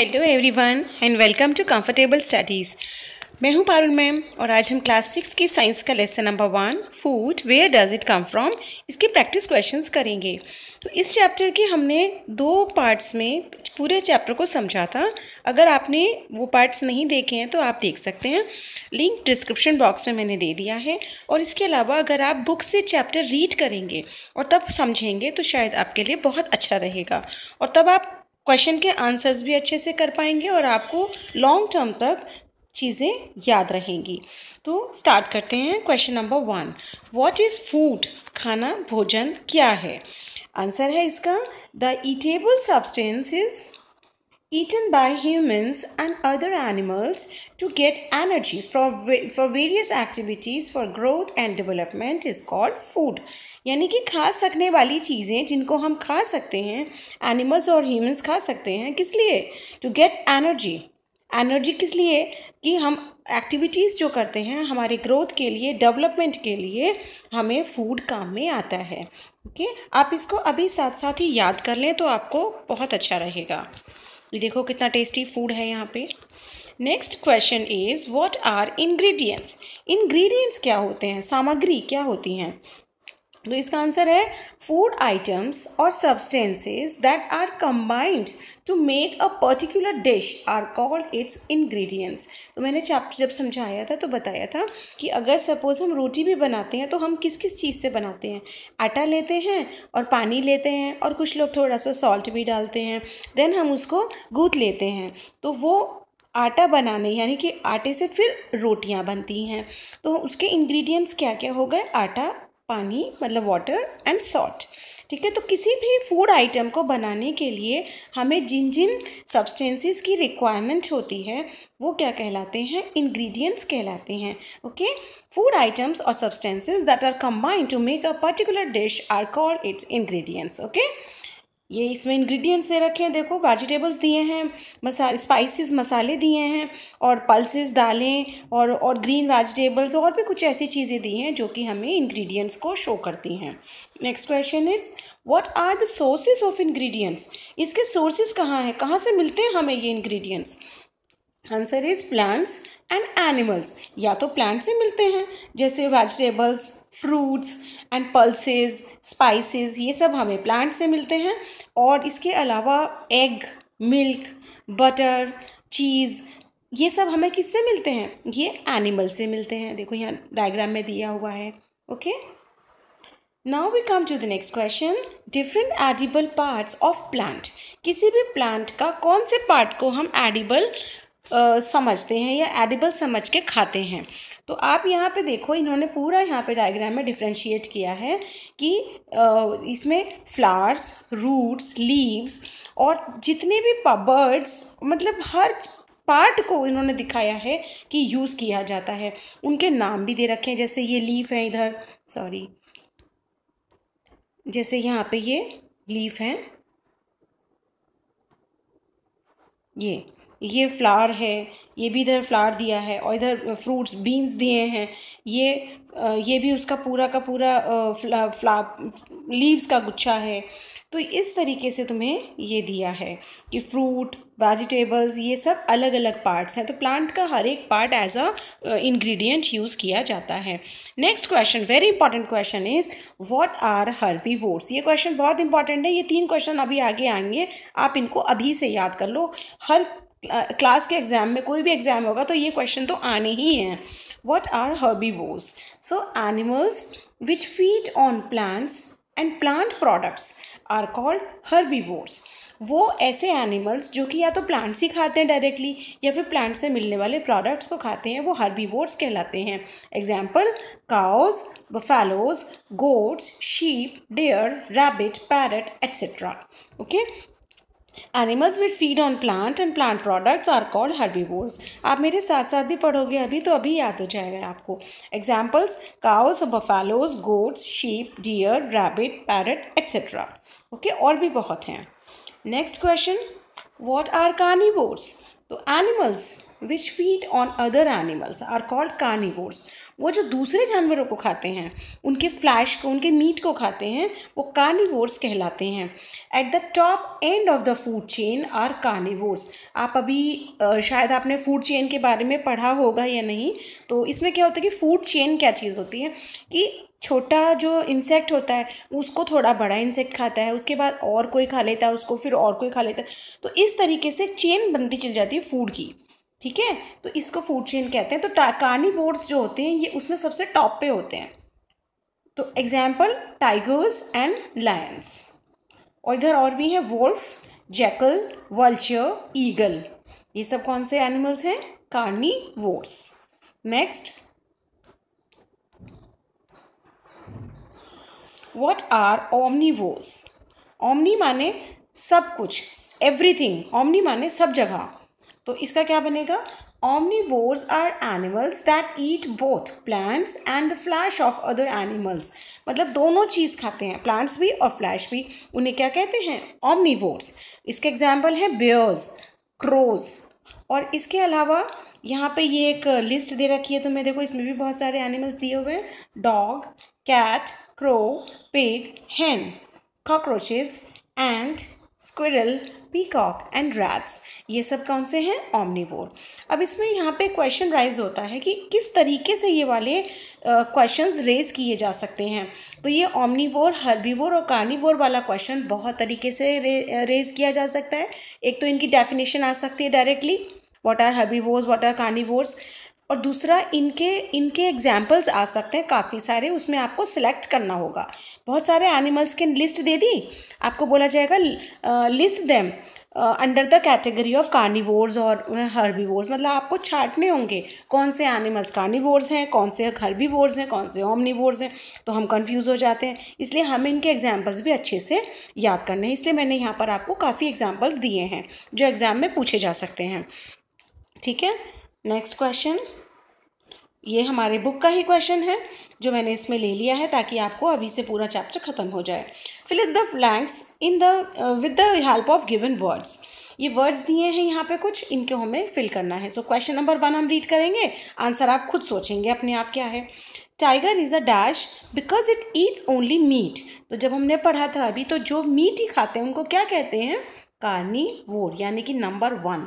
Hello everyone and welcome to comfortable studies मैं हूं Parul ma'am और आज हम क्लास सिक्स की साइंस का lesson number one food where does it come from इसके प्रैक्टिस क्वेश्चंस करेंगे तो इस चैप्टर के हमने दो पार्ट्स में पूरे चैप्टर को समझा था अगर आपने वो पार्ट्स नहीं देखे हैं तो आप देख सकते हैं लिंक डिस्क्रिप्शन बॉक्स में मैंने दे दिया है और इसके अलावा अगर आप बुक से चैप्टर रीड करेंगे और तब समझेंगे तो शायद आपके लिए बहुत अच्छा रहेगा और तब आप क्वेश्चन के आंसर्स भी अच्छे से कर पाएंगे और आपको लॉन्ग टर्म तक चीज़ें याद रहेंगी तो स्टार्ट करते हैं question number one what is food खाना भोजन क्या है आंसर है इसका the eatable substance is eaten by humans and other animals to get energy for, for various activities for growth and development is called food यानी कि खा सकने वाली चीज़ें जिनको हम खा सकते हैं एनिमल्स और ह्यूमंस खा सकते हैं किस लिए टू गेट एनर्जी एनर्जी किस लिए कि हम एक्टिविटीज़ जो करते हैं हमारे ग्रोथ के लिए डेवलपमेंट के लिए हमें फूड काम में आता है ओके okay? आप इसको अभी साथ साथ ही याद कर लें तो आपको बहुत अच्छा रहेगा ये देखो कितना टेस्टी फूड है यहाँ पे next question is what are ingredients ingredients क्या होते हैं सामग्री क्या होती हैं तो इसका आंसर है फूड आइटम्स और substances that are combined to make a particular dish are called its ingredients तो मैंने चैप्टर जब समझाया था तो बताया था कि अगर सपोज़ हम रोटी भी बनाते हैं तो हम किस किस चीज़ से बनाते हैं आटा लेते हैं और पानी लेते हैं और कुछ लोग थोड़ा सा सॉल्ट भी डालते हैं देन हम उसको गूँथ लेते हैं तो वो आटा बनाने यानी कि आटे से फिर रोटियां बनती हैं तो उसके इंग्रेडिएंट्स क्या क्या हो गए आटा पानी मतलब वाटर एंड सॉल्ट ठीक है तो किसी भी फूड आइटम को बनाने के लिए हमें जिन जिन सब्सटेंसेस की रिक्वायरमेंट होती है वो क्या कहलाते हैं इंग्रेडिएंट्स कहलाते हैं ओके फूड आइटम्स और substances that are combined to make a particular dish are called its ingredients okay ये इसमें इंग्रेडिएंट्स दे रखे हैं देखो वेजिटेबल्स दिए हैं मसा स्पाइसेस मसाले दिए हैं और पल्सेस दालें और और ग्रीन वेजिटेबल्स और भी कुछ ऐसी चीज़ें दी हैं जो कि हमें इंग्रेडिएंट्स को शो करती हैं next question is what are the sources of ingredients इसके सोर्सेज कहाँ हैं कहाँ से मिलते हैं हमें ये ingredients answer is plants and animals या तो प्लांट्स से मिलते हैं जैसे vegetables fruits and pulses spices ये सब हमें प्लांट से मिलते हैं और इसके अलावा एग मिल्क बटर चीज़ ये सब हमें किससे मिलते हैं ये एनिमल से मिलते हैं देखो यहाँ डायग्राम में दिया हुआ है okay now we come to the next question different edible parts of plant किसी भी प्लांट का कौन से पार्ट को हम एडिबल आ, समझते हैं या एडिबल समझ के खाते हैं तो आप यहाँ पे देखो इन्होंने पूरा यहाँ पे डायग्राम में डिफ्रेंशिएट किया है कि इसमें फ्लावर्स रूट्स लीव्स और जितने भी बर्ड्स मतलब हर पार्ट को इन्होंने दिखाया है कि यूज़ किया जाता है उनके नाम भी दे रखे हैं जैसे ये लीफ है इधर सॉरी जैसे यहाँ पे ये लीफ है ये ये फ्लावर है ये भी इधर फ्लावर दिया है और इधर फ्रूट्स बीन्स दिए हैं ये ये भी उसका पूरा का पूरा फ्ला, लीव्स का गुच्छा है तो इस तरीके से तुम्हें ये दिया है कि फ्रूट वेजिटेबल्स ये सब अलग अलग पार्ट्स हैं तो प्लांट का हर एक part as a ingredient use किया जाता है next question very important question is what are herbivores ये क्वेश्चन बहुत इंपॉर्टेंट है ये तीन क्वेश्चन अभी आगे आएंगे आप इनको अभी से याद कर लो हर क्लास के एग्ज़ाम में कोई भी एग्ज़ाम होगा तो ये क्वेश्चन तो आने ही हैं what are herbi are so animals which feed on plants and plant products are called herbi herbivores वो ऐसे एनिमल्स जो कि या तो प्लांट्स ही खाते हैं डायरेक्टली या फिर प्लांट से मिलने वाले प्रोडक्ट्स को खाते हैं वो हर्बी हर्बीवोर्स कहलाते हैं example cows buffaloes goats sheep deer rabbit parrot etcetera okay animals which feed on plant and plant products are called herbivores आप मेरे साथ साथ भी पढ़ोगे अभी तो अभी याद हो जाएगा आपको examples cows buffaloes goats sheep deer rabbit parrot etcetera okay और भी बहुत हैं next question what are carnivores तो animals which feed on other animals are called carnivores वो जो दूसरे जानवरों को खाते हैं उनके फ्लैश को उनके मीट को खाते हैं वो कार्निवोर्स कहलाते हैं at the top end of the food chain are carnivores आप अभी शायद आपने फूड चेन के बारे में पढ़ा होगा या नहीं तो इसमें क्या होता है कि फूड चेन क्या चीज़ होती है कि छोटा जो इंसेक्ट होता है उसको थोड़ा बड़ा इंसेक्ट खाता है उसके बाद और कोई खा लेता है उसको फिर और कोई खा लेता है तो इस तरीके से चेन बनती चल जाती है फूड की ठीक है तो इसको फूड चेन कहते हैं तो कार्निवोर्स जो होते हैं ये उसमें सबसे टॉप पे होते हैं तो एग्जाम्पल टाइगर्स एंड लायंस और इधर और भी हैं वोल्फ जैकल वल्चर ईगल ये सब कौन से एनिमल्स हैं what's next what are omnivores omni माने सब कुछ एवरीथिंग ओमनी माने सब जगह तो इसका क्या बनेगा vores are animals that eat both plants and the flesh of other animals मतलब दोनों चीज़ खाते हैं प्लांट्स भी और फ्लैश भी उन्हें क्या कहते हैं omnivores इसके एग्जाम्पल हैं बियर्स क्रोज और इसके अलावा यहाँ पे ये एक लिस्ट दे रखी है तो मैं देखो इसमें भी बहुत सारे एनिमल्स दिए हुए हैं dog cat crow pig hen cockroaches and squirrel peacock and rats ये सब कौन से हैं ऑमनीवोर अब इसमें यहाँ पे क्वेश्चन राइज होता है कि किस तरीके से ये वाले क्वेश्चंस रेज किए जा सकते हैं तो ये ऑमनीवोर हर्बीवोर और कार्निवोर वाला क्वेश्चन बहुत तरीके से रे, रेज किया जा सकता है एक तो इनकी डेफिनेशन आ सकती है directly what are herbivores what are carnivores और दूसरा इनके इनके एग्जाम्पल्स आ सकते हैं काफ़ी सारे उसमें आपको सिलेक्ट करना होगा बहुत सारे एनिमल्स के लिस्ट दे दी आपको बोला जाएगा list them under the category of carnivores और हर्बीवोर्स मतलब आपको छाटने होंगे कौन से एनिमल्स कार्निवोर्स हैं कौन से हर्बीवोर्स हैं कौन से ओमनीवोर्स हैं तो हम कंफ्यूज हो जाते हैं इसलिए हमें इनके एग्जाम्पल्स भी अच्छे से याद करने हैं इसलिए मैंने यहाँ पर आपको काफ़ी एग्जाम्पल्स दिए हैं जो एग्ज़ाम में पूछे जा सकते हैं ठीक है नेक्स्ट क्वेश्चन ये हमारे बुक का ही क्वेश्चन है जो मैंने इसमें ले लिया है ताकि आपको अभी से पूरा चैप्टर खत्म हो जाए fill in the blanks in the with the help of given words ये वर्ड्स दिए हैं यहाँ पे कुछ इनको हमें फिल करना है सो क्वेश्चन नंबर वन हम रीड करेंगे आंसर आप खुद सोचेंगे अपने आप क्या है tiger is a dash because it eats only meat तो जब हमने पढ़ा था अभी तो जो मीट ही खाते हैं उनको क्या कहते हैं कार्नी वोर यानी कि नंबर वन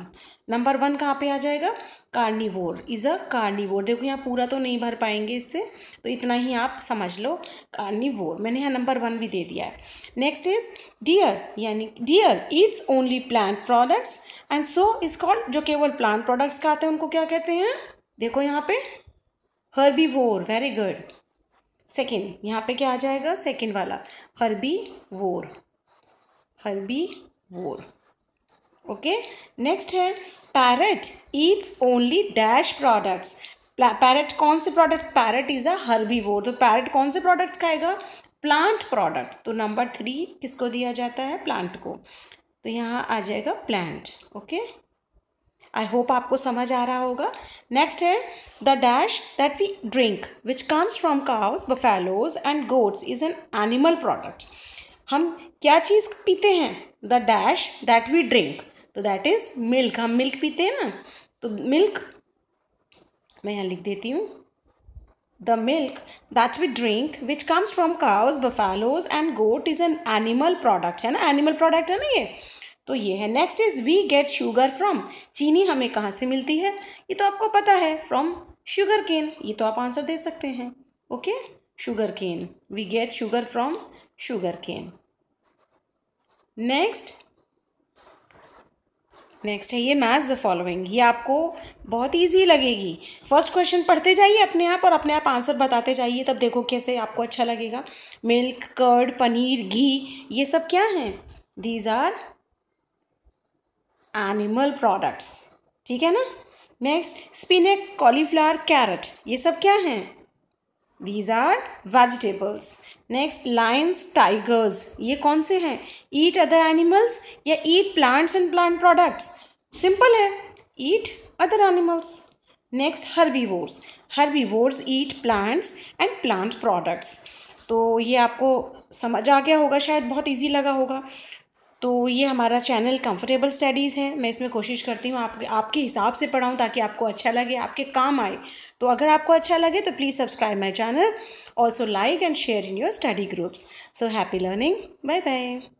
नंबर वन कहाँ पे आ जाएगा कार्निवोर इज़ अ कार्निवोर देखो यहाँ पूरा तो नहीं भर पाएंगे इससे तो इतना ही आप समझ लो कार्निवोर मैंने यहाँ नंबर वन भी दे दिया है नेक्स्ट इज डियर यानी deer eats only plant products and so is called जो केवल प्लांट प्रोडक्ट्स खाते हैं उनको क्या कहते हैं देखो यहाँ पे वोर वेरी गुड सेकेंड यहाँ पे क्या आ जाएगा सेकेंड वाला हर्बी herbivore herbivore okay next है parrot eats only dash products parrot कौन से प्रोडक्ट पैरट इज़ अ वो तो पैरट कौन से प्रोडक्ट्स खाएगा प्लांट प्रोडक्ट्स तो नंबर थ्री किसको दिया जाता है प्लांट को तो यहाँ आ जाएगा प्लांट ओके आई होप आपको समझ आ रहा होगा नेक्स्ट है the dash that we drink which comes from cows buffaloes and goats is an animal product हम क्या चीज़ पीते हैं the dash that we drink तो दैट इज़ मिल्क हम मिल्क पीते हैं ना तो मिल्क मैं यहाँ लिख देती हूँ the milk that we drink which comes from cows buffaloes and goat is an animal product है ना एनिमल प्रोडक्ट है ना ये तो ये है next is we get sugar from चीनी हमें कहाँ से मिलती है ये तो आपको पता है फ्रॉम शुगर केन ये तो आप आंसर दे सकते हैं okay sugar cane we get sugar from sugar cane next next है ये मैच द फॉलोइंग ये आपको बहुत ईजी लगेगी फर्स्ट क्वेश्चन पढ़ते जाइए अपने आप और अपने आप आंसर बताते जाइए तब देखो कैसे आपको अच्छा लगेगा मिल्क कर्ड पनीर घी ये सब क्या हैं दीज आर एनिमल प्रोडक्ट्स ठीक है ना नेक्स्ट स्पिनक कॉलीफ्लावर कैरेट ये सब क्या हैं these are vegetables next lions tigers ये कौन से हैं ईट अदर एनिमल्स या eat plants and plant products simple है eat other animals next herbivores herbivores eat plants and plant products तो ये आपको समझ आ गया होगा शायद बहुत इजी लगा होगा तो ये हमारा चैनल कंफर्टेबल स्टडीज़ है मैं इसमें कोशिश करती हूँ आप, आपके हिसाब से पढ़ाऊँ ताकि आपको अच्छा लगे आपके काम आए तो अगर आपको अच्छा लगे तो please subscribe my channel also like and share in your study groups so happy learning bye bye